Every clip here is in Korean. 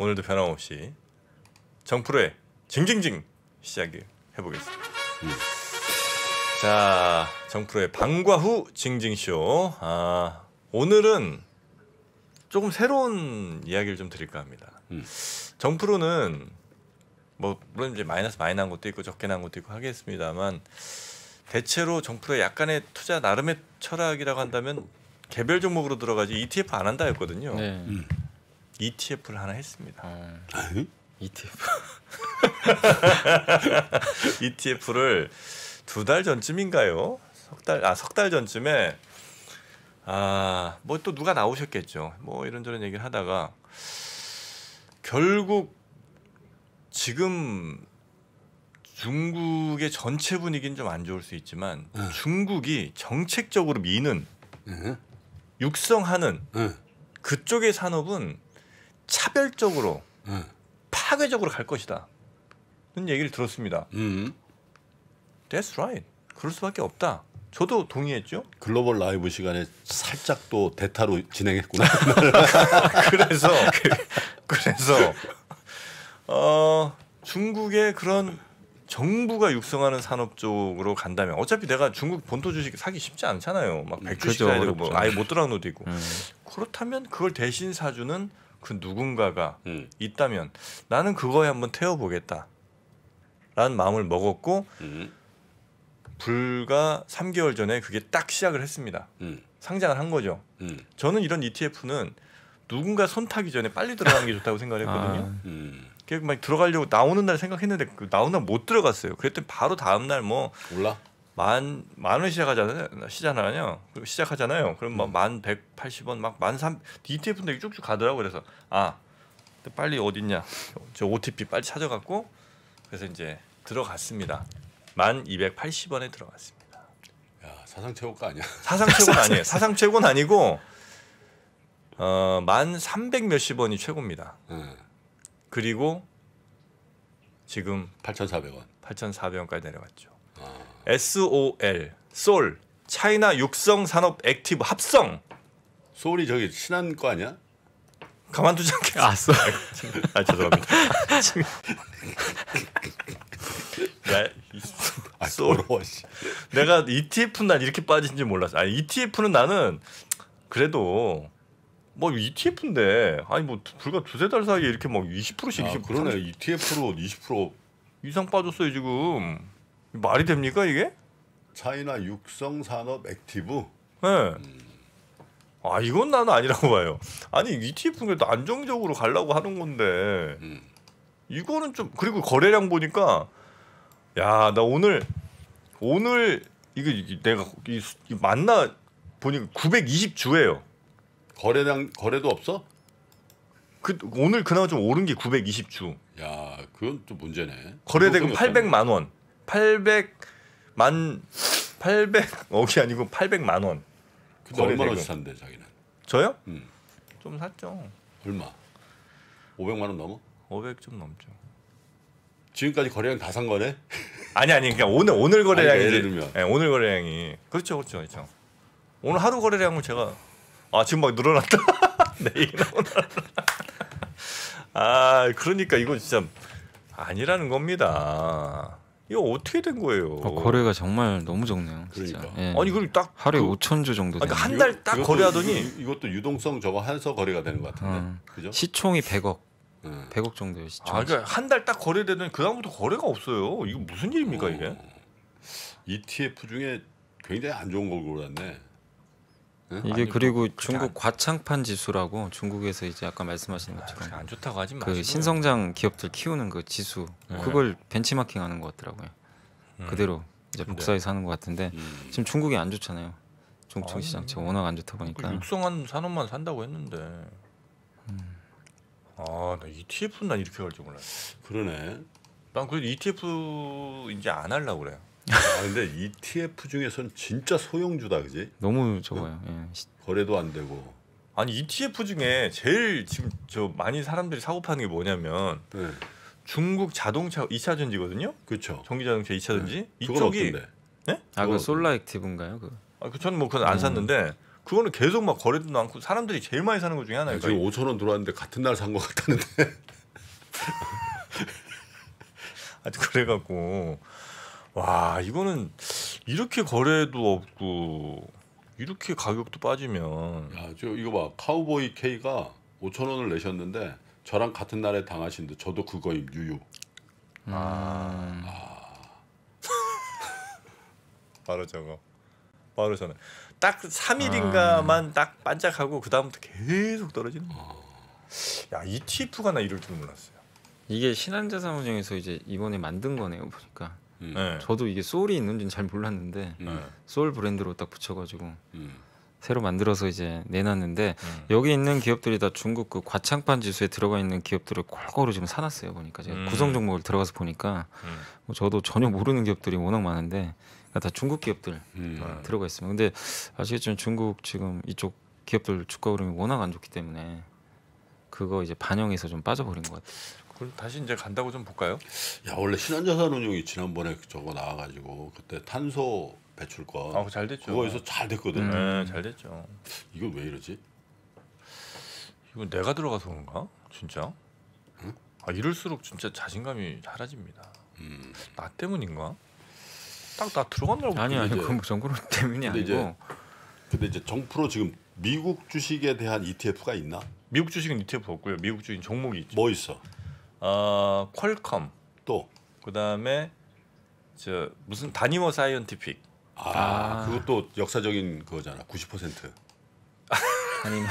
오늘도 변함없이 정프로의 징징징 시작을 해보겠습니다. 음. 자, 정프로의 방과 후 징징쇼. 아, 오늘은 조금 새로운 이야기를 좀 드릴까 합니다. 음. 정프로는 뭐 물론 이제 마이너스 많이 난 것도 있고 적게 난 것도 있고 하겠습니다만 대체로 정프로의 약간의 투자 나름의 철학이라고 한다면 개별 종목으로 들어가지 ETF 안 한다였거든요. 네. 음. ETF를 하나 했습니다. 음. ETF. ETF를 두 달 전쯤인가요? 석 달, 아, 석달 전쯤에 아, 뭐 또 누가 나오셨겠죠. 뭐 이런저런 얘기를 하다가 결국 지금 중국의 전체 분위기는 좀 안 좋을 수 있지만 응. 네. 중국이 정책적으로 미는 응. 네. 육성하는 응. 네. 그쪽의 산업은 차별적으로 음. 파괴적으로 갈 것이다. 는 얘기를 들었습니다. 음. That's right. 그럴 수밖에 없다. 저도 동의했죠. 글로벌 라이브 시간에 살짝 또 대타로 진행했구나. 그래서 그래서 어, 중국의 그런 정부가 육성하는 산업 쪽으로 간다면 어차피 내가 중국 본토 주식 사기 쉽지 않잖아요. 막 음, 백주식 사야 되고 뭐 그렇죠. 아예 못 들어간 것도 있고 음. 그렇다면 그걸 대신 사주는 그 누군가가 음. 있다면 나는 그거에 한번 태워보겠다라는 마음을 먹었고 음. 불과 3개월 전에 그게 딱 시작을 했습니다. 음. 상장을 한 거죠. 음. 저는 이런 ETF는 누군가 손 타기 전에 빨리 들어가는 게 좋다고 생각을 했거든요. 아, 음. 막 들어가려고 나오는 날 생각했는데 그 나오는 날 못 들어갔어요. 그랬더니 바로 다음 날뭐 올라 만 만원 시작하잖아요. 시잖아요. 시작하잖아요. 그럼 막만 1 8 0원막 만삼 d t f 되게 쭉쭉 가더라고 그래서 아 빨리 어디있냐저 OTP 빨리 찾아갖고 그래서 이제 들어갔습니다. 만2 8 0 원에 들어갔습니다. 야 사상 최고가 아니야. 사상 최고는 아니에요. 사상 최고는 아니고 어만 3 0 0 몇십 원이 최고입니다. 음. 그리고 지금 8,400원. 8,400원까지 내려갔죠. 아. SOL 솔 차이나 육성 산업 액티브 합성 솔이 저기 신한 거 아니야? 가만두지 않겠어. 아, 아, 아 죄송합니다. 야, 네. 아, 더러워. 내가 ETF는 난 이렇게 빠진지 몰랐어. 아니 ETF는 나는 그래도 뭐 ETF인데 아니 뭐 불과 두세 달 사이에 이렇게 막 20%씩 아, 20% 그러네 30... ETF로 20% 이상 빠졌어요 지금. 말이 됩니까 이게? 차이나 육성 산업 액티브. 네. 음. 아 이건 나는 아니라고 봐요. 아니 ETF는 그래도 안정적으로 가려고 하는 건데 음. 이거는 좀 그리고 거래량 보니까 야나 오늘 오늘 이게 내가 이, 이 만나 보니까 920주예요. 거래량 거래도 없어? 그 오늘 그나마 좀 오른 게 920주. 야, 그건 또 문제네. 거래대금 800만 원. 800만 800억이 어, 아니고 800만 원. 근데 얼마나 샀는데 자기는? 저요? 음. 좀 샀죠. 얼마? 500만 원 넘어? 500좀 넘죠. 지금까지 거래량 다산 거네? 아니 아니 그냥 그러니까 오늘 오늘 거래량이 아니, 그러니까 네, 오늘 거래량이 그렇죠 그렇죠 그렇죠. 오늘 하루 거래량을 제가 아 지금 막 늘어났다. 내일 오아 그러니까 이거 진짜 아니라는 겁니다. 이거 어떻게 된 거예요? 어, 거래가 정말 너무 적네요. 진짜. 그러니까. 예. 아니 그럼 딱 하루에 그, 5천주 정도. 그러니까 한달 딱 거래하더니 유, 이것도 유동성 저거 한서 거래가 되는 것 같은데. 음. 그죠? 시총이 100억. 음. 100억 정도요 아, 시총. 아, 그러니까 한달 딱 거래되더니 그다음부터 거래가 없어요. 이거 무슨 일입니까 어. 이게? ETF 중에 굉장히 안 좋은 걸 골랐네. 예? 이게 그리고 중국 과창판 지수라고 중국에서 이제 아까 말씀하신 것처럼 안 좋다고 하지 마그 신성장 기업들 키우는 그 지수 예. 그걸 벤치마킹하는 것 같더라고요. 음. 그대로 이제 복사해서 하는 것 같은데 음. 지금 중국이 안 좋잖아요. 중청 시장 제가 워낙 안 좋다 보니까 그 육성한 산업만 산다고 했는데 음. 아나 ETF 는난 이렇게 갈줄 몰랐어. 그러네. 난 그래도 ETF 이제 안 할라 그래요. 아, 근데 ETF 중에선 진짜 소형주다 그지? 너무 적어요. 예. 거래도 안 되고. 아니 ETF 중에 제일 지금 저 많이 사람들이 사고 파는 게 뭐냐면 네. 중국 자동차 2차 전지거든요. 그렇죠. 전기 자동차 2차 전지. 네. 이쪽이 네? 아그 솔라 액티브인가요? 아, 그. 아그 저는 뭐 그건 안 음. 샀는데 그거는 계속 막 거래도 많고 사람들이 제일 많이 사는 것 중에 하나예요. 지금 5천 원 들어왔는데 같은 날 산 것 같다는데. 아주 그래갖고 와 이거는 이렇게 거래도 없고 이렇게 가격도 빠지면 야, 저 이거 봐 카우보이 K가 5천 원을 내셨는데 저랑 같은 날에 당하신데 저도 그거임 유유. 음. 아... 아... 바로 저거. 바로 저는 딱 3일인가만 아... 딱 반짝하고 그 다음부터 계속 떨어지는 거야. 아. ETF가 나 이럴 줄 몰랐어요. 이게 신한자산운에서 이제 이번에 만든 거네요 보니까. 음. 네. 저도 이게 소울이 있는지는 잘 몰랐는데 음. 네. 소울 브랜드로 딱 붙여가지고 음. 새로 만들어서 이제 내놨는데 음. 여기 있는 기업들이 다 중국 그 과창판 지수에 들어가 있는 기업들을 골고루 지금 사놨어요 보니까 제가 음. 구성 종목을 들어가서 보니까 음. 뭐 저도 전혀 모르는 기업들이 워낙 많은데 그러니까 다 중국 기업들 네, 들어가 있습니다. 근데 아시겠지만 중국 지금 이쪽 기업들 주가 흐름이 워낙 안 좋기 때문에 그거 이제 반영해서 좀 빠져버린 것 같아요. 그럼 다시 이제 간다고 좀 볼까요? 야 원래 신한자산운용이 지난번에 저거 나와가지고 그때 탄소 배출권 아, 잘 됐죠. 그거에서 잘 됐거든. 음, 네, 잘 됐죠. 이건 왜 이러지? 이거 내가 들어가서 그런가? 진짜? 응? 아 이럴수록 진짜 자신감이 사라집니다. 음. 나 때문인가? 딱 나 들어간다고 아니 아니 그건 정부 때문이 근데 아니고 근데 이제 정프로 지금 미국 주식에 대한 ETF가 있나? 미국 주식은 ETF 없고요. 미국 주식 종목이 있죠. 뭐 있어? 어, 퀄컴 또 그다음에 저 무슨 다니모 사이언티픽 아, 아. 그것도 역사적인 거잖아 90% 다니모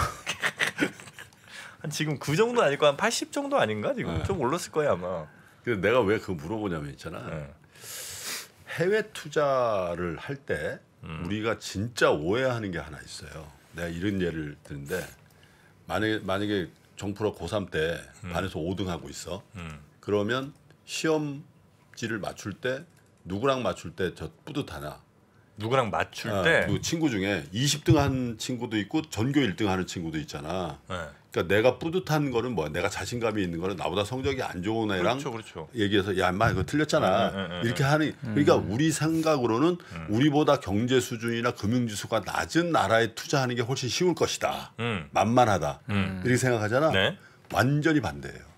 한 지금 그 정도 아닐까한80 정도 아닌가 지금 네. 좀 올랐을 거야 아마 근데 내가 왜그거 물어보냐면 있잖아 네. 해외 투자를 할때 음. 우리가 진짜 오해하는 게 하나 있어요. 내가 이런 예를 드는데 만약에 만약에 정프로 고3 때 음. 반에서 5등 하고 있어. 음. 그러면 시험지를 맞출 때 누구랑 맞출 때 저 뿌듯하나? 누구랑 맞출 아, 때. 그 친구 중에 20등 한 친구도 있고 전교 1등 하는 친구도 있잖아. 네. 그러니까 내가 뿌듯한 거는 뭐야? 내가 자신감이 있는 거는 나보다 성적이 안 좋은 애랑 그렇죠, 그렇죠. 얘기해서 야, 인마 이거 틀렸잖아. 네, 네, 이렇게 하는. 그러니까 우리 생각으로는 음. 우리보다 경제 수준이나 금융 지수가 낮은 나라에 투자하는 게 훨씬 쉬울 것이다. 음. 만만하다. 음. 이렇게 생각하잖아. 네. 완전히 반대예요.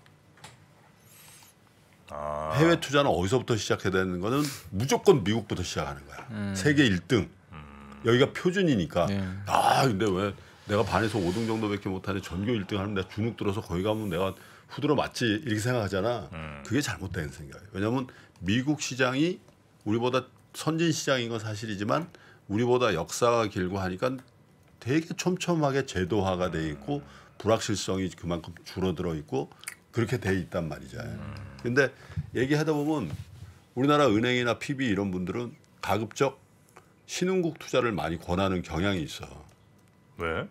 아. 해외 투자는 어디서부터 시작해야 되는 거는 무조건 미국부터 시작하는 거야. 음. 세계 1등. 음. 여기가 표준이니까. 네. 아 근데 왜 내가 반에서 5등 정도밖에 못하는데 전교 1등 하면 내가 주눅 들어서 거기 가면 내가 후드로 맞지 이렇게 생각하잖아. 음. 그게 잘못된 생각이에요. 왜냐하면 미국 시장이 우리보다 선진 시장인 건 사실이지만 우리보다 역사가 길고 하니까 되게 촘촘하게 제도화가 돼 있고 음. 불확실성이 그만큼 줄어들어 있고 그렇게 돼 있단 말이죠. 근데 얘기하다 보면 우리나라 은행이나 PB 이런 분들은 가급적 신흥국 투자를 많이 권하는 경향이 있어. 왜?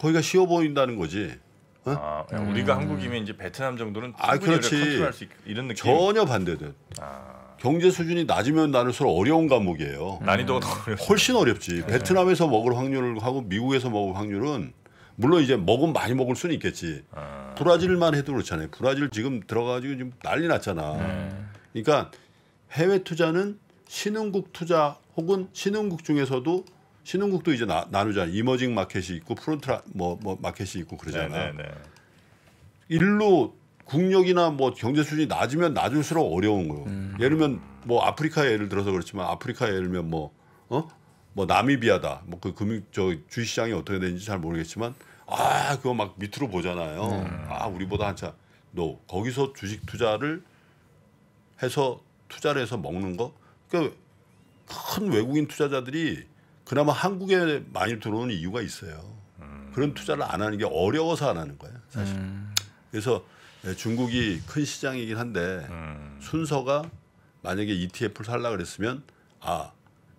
거기가 쉬워 보인다는 거지. 어? 아, 우리가 한국이면 이제 베트남 정도는 아, 그렇지. 컨 이런 느낌. 전혀 반대돼. 아. 경제 수준이 낮으면 낮을수록 어려운 과목이에요. 난이도가 음. 훨씬 어렵지. 네. 베트남에서 먹을 확률하고 미국에서 먹을 확률은 물론 이제 먹으면 많이 먹을 수는 있겠지. 아. 브라질만 해도 그렇잖아요. 브라질 지금 들어가지고 지금 난리 났잖아. 네. 그러니까 해외 투자는 신흥국 투자 혹은 신흥국 중에서도 신흥국도 이제 나, 누잖아 이머징 마켓이 있고 프론트 뭐, 뭐 마켓이 있고 그러잖아. 네, 네, 네, 일로 국력이나 뭐 경제 수준이 낮으면 낮을수록 어려운 거예요. 음. 예를 들면 뭐 아프리카 예를 들어서 그렇지만 아프리카 예를 들면 뭐 어? 뭐 나미비아다. 뭐 그 금융 저 주시장이 식 어떻게 되는지 잘 모르겠지만 아 그거 막 밑으로 보잖아요. 음. 아 우리보다 한참. 너 거기서 주식 투자를 해서 투자를 해서 먹는 거. 그러니까 큰 외국인 투자자들이 그나마 한국에 많이 들어오는 이유가 있어요. 음. 그런 투자를 안 하는 게 어려워서 안 하는 거예요, 사실. 음. 그래서 예, 중국이 큰 시장이긴 한데 음. 순서가 만약에 ETF를 살라 그랬으면 아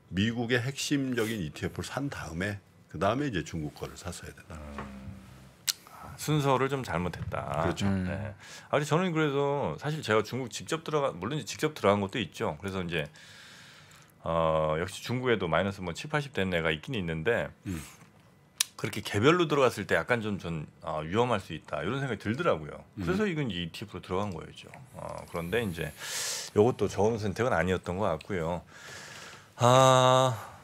미국의 핵심적인 ETF를 산 다음에 그 다음에 이제 중국 거를 샀어야 된다. 음. 순서를 좀 잘못했다. 그렇죠. 음. 네. 아니 저는 그래서 사실 제가 중국 직접 들어가 물론 직접 들어간 것도 있죠. 그래서 이제 어, 역시 중국에도 마이너스 뭐 7, 80된 애가 있긴 있는데 음. 그렇게 개별로 들어갔을 때 약간 좀전 어, 위험할 수 있다 이런 생각이 들더라고요. 음. 그래서 이건 ETF로 들어간 거였죠. 어, 그런데 이제 이것도 좋은 선택은 아니었던 것 같고요. 아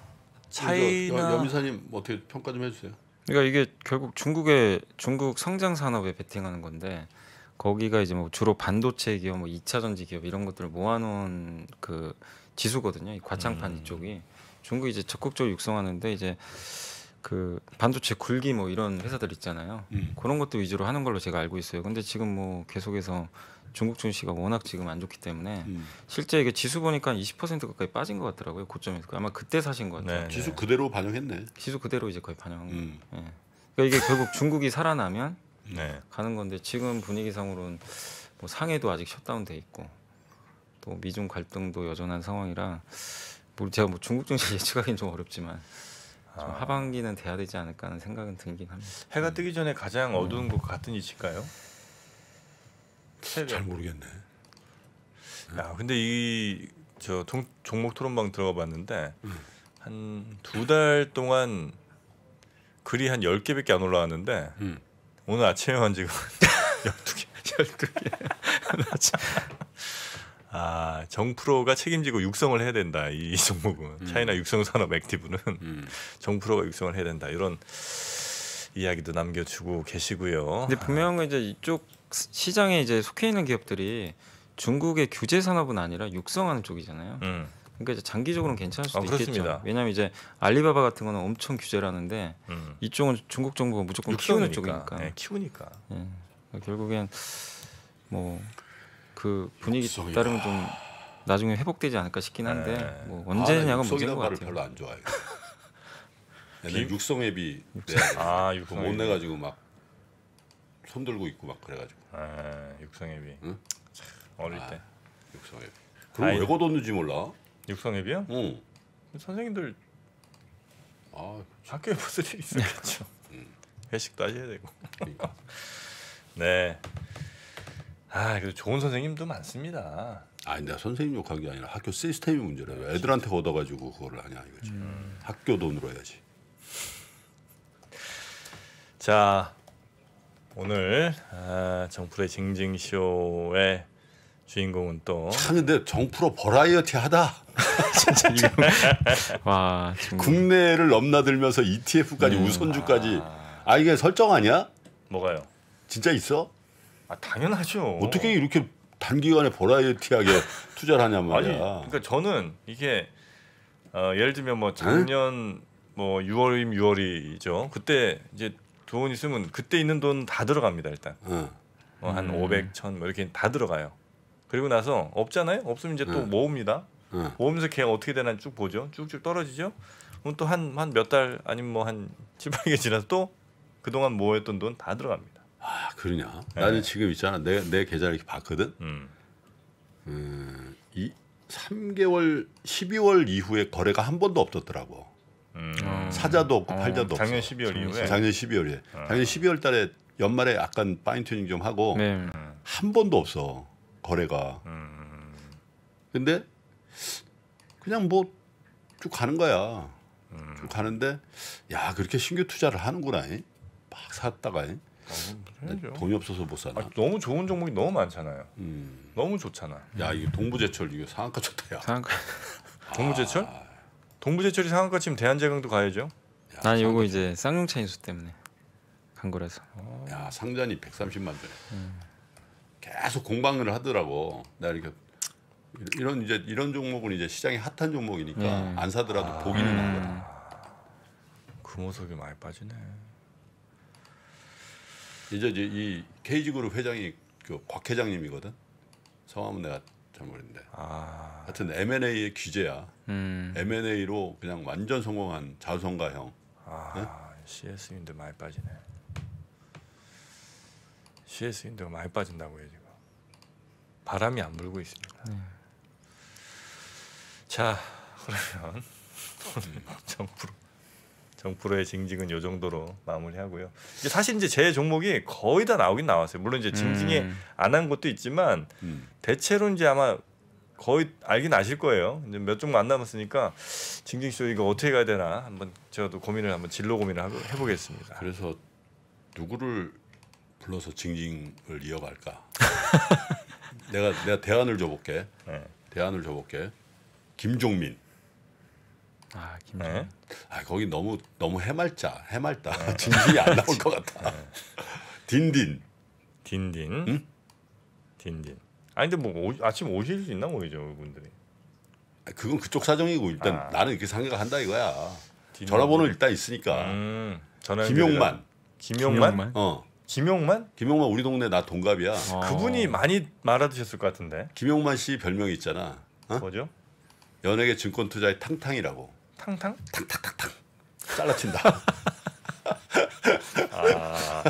차이나 여미사님 어떻게 평가 좀 해주세요. 그러니까 이게 결국 중국의 중국 성장 산업에 베팅하는 건데 거기가 이제 뭐 주로 반도체 기업, 뭐 2차 전지 기업 이런 것들을 모아놓은 그 지수거든요. 이 과창판 음. 이쪽이 중국이 이제 적극적으로 육성하는데 이제 그 반도체 굴기 뭐 이런 회사들 있잖아요. 음. 그런 것도 위주로 하는 걸로 제가 알고 있어요. 근데 지금 뭐 계속해서 중국 증시가 워낙 지금 안 좋기 때문에 음. 실제 이게 지수 보니까 한20% 가까이 빠진 것 같더라고요 고점에서 아마 그때 사신 것 네, 같아요. 네. 지수 그대로 반영했네. 지수 그대로 이제 거의 반영한 음. 거예요. 네. 그러니까 이게 결국 중국이 살아나면 네. 가는 건데 지금 분위기상으로는 뭐 상해도 아직 셧다운돼 있고 또 미중 갈등도 여전한 상황이라 뭐 제가 뭐 중국 증시 예측하기는 좀 어렵지만 좀 아. 하반기는 돼야 되지 않을까 하는 생각은 들긴 합니다. 해가 뜨기 전에 가장 음. 어두운 음. 곳 같은 위치일까요? 세대. 잘 모르겠네. 야, 근데 이 저 종목 토론방 들어가 봤는데 음. 한두 달 동안 글이 한 열개밖에안 올라왔는데 음. 오늘 아침에만 지금 열두 개 열두 개 아, 정프로가 책임지고 육성을 해야 된다. 이, 이 종목은 음. 차이나 육성 산업 액티브는 음. 정프로가 육성을 해야 된다. 이런 이야기도 남겨주고 계시고요. 근데 분명 이제 이쪽 시장에 이제 속해 있는 기업들이 중국의 규제 산업은 아니라 육성하는 쪽이잖아요. 음. 그러니까 이제 장기적으로는 괜찮을 수도 아, 있겠죠. 왜냐하면 이제 알리바바 같은 거는 엄청 규제를 하는데 음. 이쪽은 중국 정부가 무조건 육성이니까. 키우는 쪽이니까. 네, 키우니까. 예. 그러니까 결국엔 뭐 그 분위기 육성이야. 따르면 좀 나중에 회복되지 않을까 싶긴 한데 네. 뭐언제냐고 아, 문제인 것 같아요. 별로 안 좋아해. 비... 육성앱이 아, 육성. 못 내가지고 막 손들고 있고 막 그래가지고. 아, 육성애비. 응? 참, 어릴 아, 때. 육성애비. 그럼 아이, 왜 걷었는지 몰라? 육성애비요? 응. 선생님들 아, 학교에 무슨 일이 있었겠죠. 응. 회식도 하셔야 되고. 그러니까. 네. 아, 그래도 좋은 선생님도 많습니다. 아니 내 선생님 욕한 게 아니라 학교 시스템이 문제래. 아, 애들한테 걷어가지고 그거를 하냐 이거지. 음. 학교 돈으로 해야지. 자 오늘 아, 정프로의 징징쇼의 주인공은 또 참 근데 정프로 버라이어티하다. 진짜 이거 와 정말. 국내를 넘나들면서 ETF까지 음, 우선주까지. 아. 아 이게 설정 아니야? 뭐가요? 진짜 있어? 아 당연하죠. 어떻게 이렇게 단기간에 버라이어티하게 투자를 하냐 말이야. 아니, 그러니까 저는 이게 어, 예를 들면 뭐 작년 뭐 6월이면 6월이죠. 그때 이제 돈 있으면 그때 있는 돈 다 들어갑니다 일단 어. 어, 한 음. 500, 1000뭐 이렇게 다 들어가요. 그리고 나서 없잖아요. 없으면 이제 또 어. 모읍니다. 어. 모으면서 걔가 어떻게 되나 쭉 보죠. 쭉쭉 떨어지죠. 그럼 또한 몇 달 아니면 뭐한 7, 8개 지나서 또 그동안 모였던 돈 다 들어갑니다. 아 그러냐? 네. 나는 지금 있잖아 내 내 계좌를 이렇게 봤거든. 음. 음, 이 3개월 12월 이후에 거래가 한 번도 없었더라고. 음. 어. 사자도 없고 어, 팔자도 없고 작년 12월 이후에 작년 12월에 예. 어. 작년 12월 달에 연말에 약간 파인튜닝 좀 하고 네. 한 번도 없어 거래가 음. 근데 그냥 뭐 쭉 가는 거야 음. 쭉 가는데 야 그렇게 신규 투자를 하는구나 막 샀다가 어, 돈이 없어서 못 사나 아, 너무 좋은 종목이 너무 많잖아요 음. 너무 좋잖아 야 이게 동부제철 이거 상한가 좋다 야 상한가 동부제철 아. 동부제철이 상한가 지금 대한제강도 가야죠. 난 요거 이제 쌍용차 인수 때문에 간 거라서. 야 상전이 130만 원. 음. 계속 공방을 하더라고. 나 이렇게 이런 이제 이런 종목은 이제 시장이 핫한 종목이니까 음. 안 사더라도 아, 보기는 음. 거야. 금호석이 많이 빠지네. 이제 이제 이 KG그룹 회장이 그곽 회장님이거든. 성함은 내가 잘 모르는데. 아. 하여튼 M&A의 규제야. 음. M&A로 그냥 완전 성공한 자선가형. 아, 네? CS 윈도 많이 빠지네. CS 윈도 많이 빠진다고요 지금. 바람이 안 불고 있습니다. 음. 자, 그러면 음. 부럽. 정프로의 징징은 요 정도로 마무리하고요. 이제 사실 이제 제 종목이 거의 다 나오긴 나왔어요. 물론 이제 징징이 음. 안한 것도 있지만 음. 대체로 이제 아마 거의 알긴 아실 거예요. 이제 몇 종만 남았으니까 징징 쇼 이거 어떻게 가야 되나 한번 저도 고민을 한번 진로 고민을 하고 해보겠습니다. 그래서 누구를 불러서 징징을 이어갈까? 내가 내가 대안을 줘볼게. 네. 대안을 줘볼게. 김종민. 아, 김정은. 네? 아, 거기 너무 너무 해맑자, 해맑다. 네. 진실이 안 나올 것 같아. 네. 딘딘. 딘딘. 응? 딘딘. 아 근데 뭐 오, 아침 오실 수 있나 모르죠, 분들이 아, 그건 그쪽 사정이고 일단 아. 나는 이렇게 생각한다 이거야. 딘딘. 전화번호 일단 있으니까. 음, 김용만. 김용만. 김용만. 어. 김용만? 김용만 우리 동네 나 동갑이야. 어. 그분이 많이 말아드셨을 것 같은데. 김용만 씨별명 있잖아. 어? 뭐죠? 연예계 증권 투자의 탕탕이라고. 탕탕 탕탕탕탕 잘라친다. 아,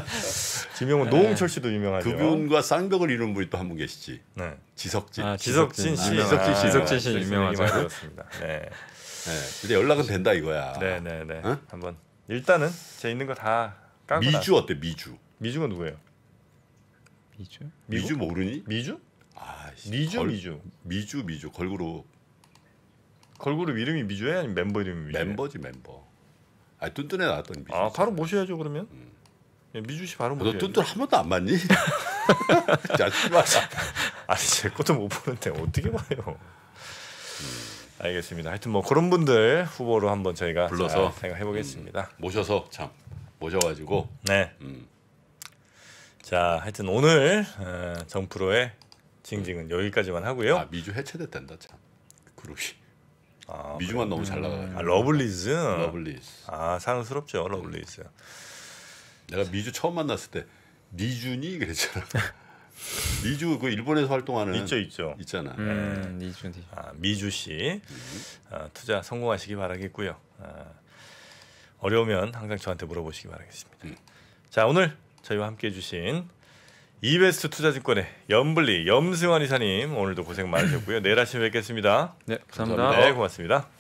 지명은 네. 노홍철 씨도 유명하죠. 그분과 쌍벽을 이룬 분이 또 한 분 계시지. 네. 지석진. 아, 지석진 아, 네, 씨. 지석진 씨. 지석진 씨 유명하죠. 들었습니다. 네. 네. 근데 연락은 된다 이거야. 네, 네, 네. 어? 한번 일단은 제 있는 거다 까고 미주 나. 어때? 미주. 미주가 누구예요? 미주? 미주 모르니? 미주? 아, 미주 걸, 미주. 미주 미주 걸그룹. 걸그룹 이름이 미주야 아니면 멤버 이름이 미주야? 멤버지 멤버. 아 뚠뚠에 나왔던 미주. 아 바로 모셔야죠 그러면. 음. 예, 미주 씨 바로 모셔. 너 뚠뚠 한 번도 안 봤니? 자야 씨발. 아니 제 것도 못 보는데 어떻게 봐요? 음. 알겠습니다. 하여튼 뭐 그런 분들 후보로 한번 저희가 불러서 생각해 보겠습니다. 음, 모셔서 참 모셔가지고. 네. 음. 자, 하여튼 오늘 어, 정프로의 징징은 여기까지만 하고요. 아 미주 해체됐단다 참 그룹이. 아, 미주만 그래. 너무 잘나가 아, 러블리즈. 러블리즈. 아 사랑스럽죠 러블리즈. 내가 미주 처음 만났을 때 니준이 그랬잖아. 미주 그 일본에서 활동하는 있죠 있죠 있잖아. 음, 음 네. 미 아, 미주 씨 아, 투자 성공하시기 바라겠고요. 아, 어려우면 항상 저한테 물어보시기 바라겠습니다. 음. 자 오늘 저희와 함께해 주신 이베스트 투자증권의 염블리 염승환 이사님 오늘도 고생 많으셨고요. 내일 아침에 뵙겠습니다. 네, 감사합니다. 네, 고맙습니다.